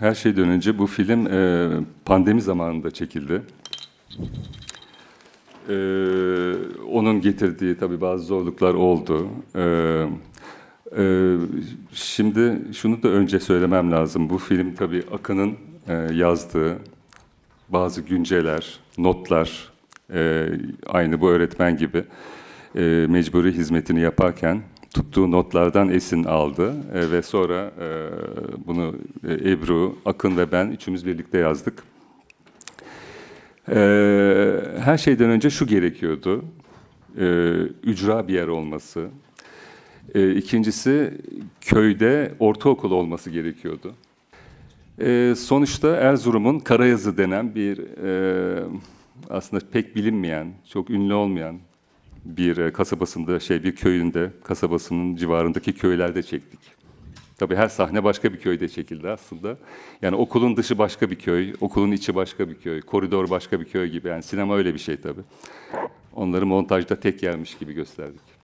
Her şeyden önce bu film e, pandemi zamanında çekildi. E, onun getirdiği tabii bazı zorluklar oldu. E, e, şimdi şunu da önce söylemem lazım. Bu film tabii Akın'ın e, yazdığı bazı günceler, notlar, e, aynı bu öğretmen gibi e, mecburi hizmetini yaparken tuttuğu notlardan esin aldı e, ve sonra e, bunu e, Ebru, Akın ve ben üçümüz birlikte yazdık. E, her şeyden önce şu gerekiyordu, e, ücra bir yer olması. E, ikincisi köyde ortaokul olması gerekiyordu. E, sonuçta Erzurum'un Karayazı denen bir e, aslında pek bilinmeyen, çok ünlü olmayan bir e, kasabasında, şey bir köyünde, kasabasının civarındaki köylerde çektik. Tabii her sahne başka bir köyde çekildi aslında. Yani okulun dışı başka bir köy, okulun içi başka bir köy, koridor başka bir köy gibi. Yani sinema öyle bir şey tabii. Onları montajda tek gelmiş gibi gösterdik.